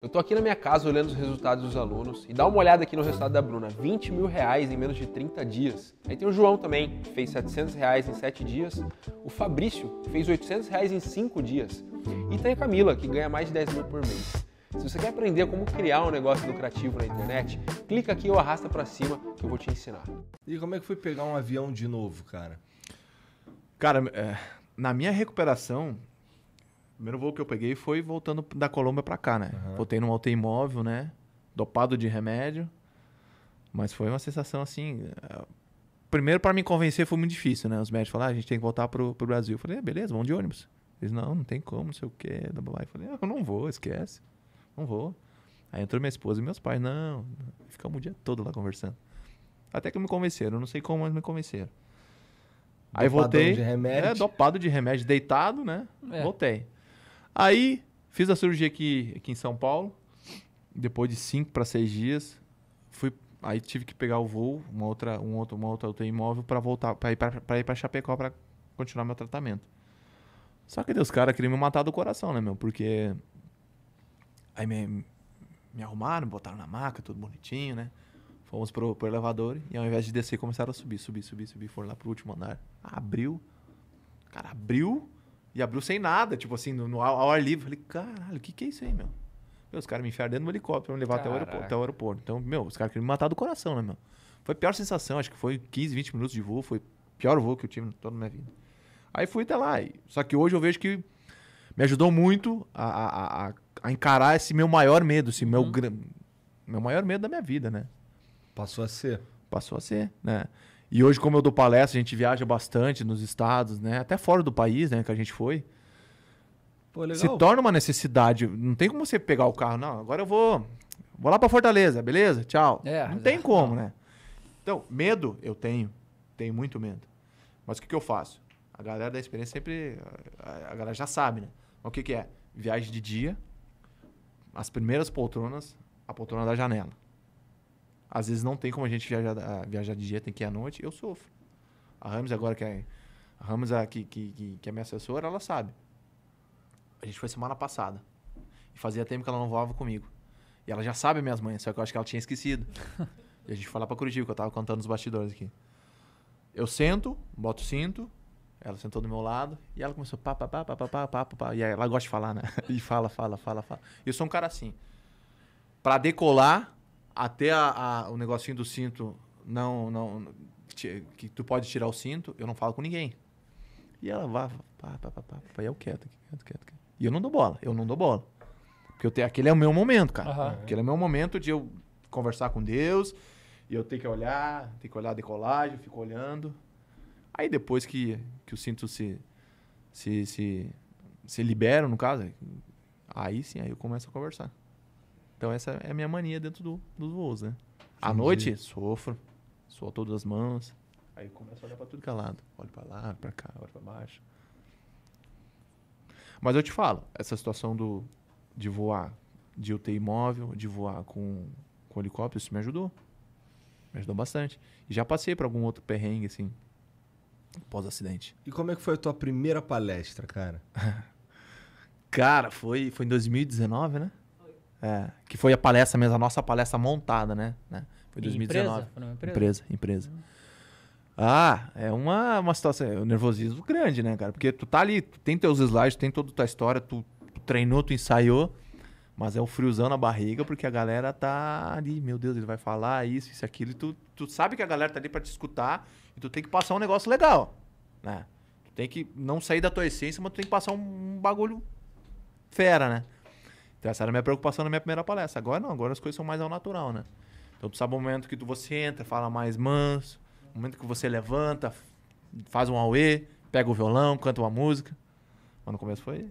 Eu estou aqui na minha casa olhando os resultados dos alunos e dá uma olhada aqui no resultado da Bruna, 20 mil reais em menos de 30 dias. Aí tem o João também, que fez 700 reais em 7 dias. O Fabrício fez 800 reais em 5 dias. E tem a Camila, que ganha mais de 10 mil por mês. Se você quer aprender como criar um negócio lucrativo na internet, clica aqui ou arrasta para cima que eu vou te ensinar. E como é que foi pegar um avião de novo, cara? Cara, é, na minha recuperação, primeiro voo que eu peguei foi voltando da Colômbia para cá, né? Uhum. Voltei num alto imóvel, né? Dopado de remédio. Mas foi uma sensação assim. É, primeiro, para me convencer, foi muito difícil, né? Os médicos falaram, ah, a gente tem que voltar pro, pro Brasil. Eu falei, é, beleza, vamos de ônibus. Eles, não, não tem como, não sei o quê. Eu falei, ah, eu não vou, esquece. Não vou. Aí entrou minha esposa e meus pais, não. Ficamos o dia todo lá conversando. Até que me convenceram, não sei como, mas me convenceram. Aí voltei. voltei. De remédio. É, dopado de remédio, deitado, né? É. Voltei. Aí fiz a cirurgia aqui, aqui em São Paulo. Depois de cinco para seis dias, fui aí tive que pegar o voo, uma outra, um outro, uma outra imóvel para voltar para ir para ir para Chapecó para continuar meu tratamento. Só que Deus, cara, queria me matar do coração, né, meu? Porque aí me, me arrumaram, me botaram na maca, tudo bonitinho, né? Fomos pro, pro elevador e ao invés de descer, começaram a subir, subir, subir, subir, foram lá pro último andar. Abriu. Cara, abriu e abriu sem nada, tipo assim, no, no ao ar livre. Falei, caralho, o que, que é isso aí, meu? meu os caras me enfiaram dentro do helicóptero, me levar até o, até o, aeroporto, Então, meu, os caras queriam me matar do coração, né, meu? Foi a pior sensação, acho que foi 15, 20 minutos de voo, foi o pior voo que eu tive toda a minha vida. Aí fui até lá. Só que hoje eu vejo que me ajudou muito a, a, a, a encarar esse meu maior medo, esse uhum. meu, meu maior medo da minha vida, né? Passou a ser. Passou a ser, né? E hoje, como eu dou palestra, a gente viaja bastante nos estados, né? Até fora do país, né? Que a gente foi. Pô, Se torna uma necessidade. Não tem como você pegar o carro, não. Agora eu vou. Vou lá para Fortaleza, beleza? Tchau. É, não é. tem como, não. né? Então, medo eu tenho. Tenho muito medo. Mas o que, que eu faço? A galera da experiência sempre. A galera já sabe, né? o que, que é? Viagem de dia, as primeiras poltronas, a poltrona da janela. Às vezes não tem como a gente viajar, ah, viajar de dia, tem que ir à noite, eu sofro. A Rams agora que é, a Rams a, que, que, que é minha assessora, ela sabe. A gente foi semana passada. E fazia tempo que ela não voava comigo. E ela já sabe minhas manhas, só que eu acho que ela tinha esquecido. e a gente foi lá pra Curitiba, que eu tava contando os bastidores aqui. Eu sento, boto o cinto, ela sentou do meu lado e ela começou pá, pá, pá, pá, pá, pá, pá, pá. E ela gosta de falar, né? E fala, fala, fala, fala. Eu sou um cara assim. Pra decolar, até a, a, o negocinho do cinto não, não que tu pode tirar o cinto, eu não falo com ninguém. E ela vai, pá, pá, pá, pá, pá, e eu quieto, quieto, quieto, quieto. E eu não dou bola, eu não dou bola. Porque eu tenho, aquele é o meu momento, cara. Uhum. Aquele é o meu momento de eu conversar com Deus, e eu tenho que olhar, tenho que olhar a decolagem, eu fico olhando. Aí depois que, que o cinto se, se, se, se libera, no caso, aí sim, aí eu começo a conversar. Então essa é a minha mania dentro do, dos voos, né? Entendi. À noite, sofro. Sou todas as mãos. Aí começo a olhar pra tudo que é lado. Olho pra lá, pra cá, olho pra baixo. Mas eu te falo, essa situação do, de voar de UTI móvel, de voar com, com helicóptero, isso me ajudou. Me ajudou bastante. E já passei por algum outro perrengue, assim, pós-acidente. E como é que foi a tua primeira palestra, cara? cara, foi, foi em 2019, né? É, que foi a palestra mesmo, a nossa palestra montada, né? né? Foi 2019. Empresa? Foi uma empresa, empresa. empresa. Hum. Ah, é uma, uma situação, é um nervosismo grande, né, cara? Porque tu tá ali, tu tem teus slides, tem toda a tua história, tu, tu treinou, tu ensaiou, mas é um friozão na barriga porque a galera tá ali, meu Deus, ele vai falar isso, isso, aquilo, e tu, tu sabe que a galera tá ali pra te escutar e tu tem que passar um negócio legal, né? Tu tem que não sair da tua essência, mas tu tem que passar um, um bagulho fera, né? Então essa era a minha preocupação na minha primeira palestra. Agora não, agora as coisas são mais ao natural, né? Então tu sabe o momento que tu, você entra, fala mais manso, o momento que você levanta, faz um auê, pega o violão, canta uma música. Mas no começo foi...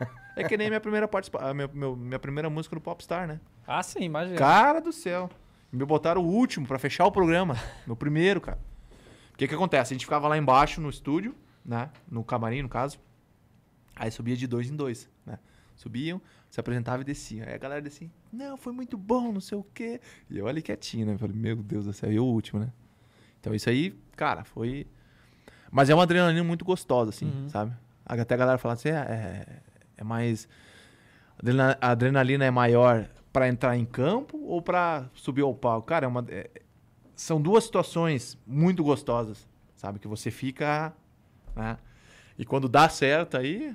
É que nem minha primeira participação, minha, minha, minha primeira música no Popstar, né? Ah, sim, imagina. Cara do céu. Me botaram o último para fechar o programa. Meu primeiro, cara. O que que acontece? A gente ficava lá embaixo no estúdio, né? No camarim, no caso. Aí subia de dois em dois. Subiam, se apresentava e desciam. Aí a galera descia, não, foi muito bom, não sei o quê. E eu ali quietinho, né? Eu falei, meu Deus do céu, e o último, né? Então isso aí, cara, foi. Mas é uma adrenalina muito gostosa, assim, uhum. sabe? Até a galera fala assim, é, é, é mais. A adrenalina é maior para entrar em campo ou para subir ao palco? Cara, é uma, é, são duas situações muito gostosas, sabe? Que você fica. Né? E quando dá certo aí,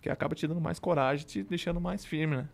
que acaba te dando mais coragem, te deixando mais firme, né?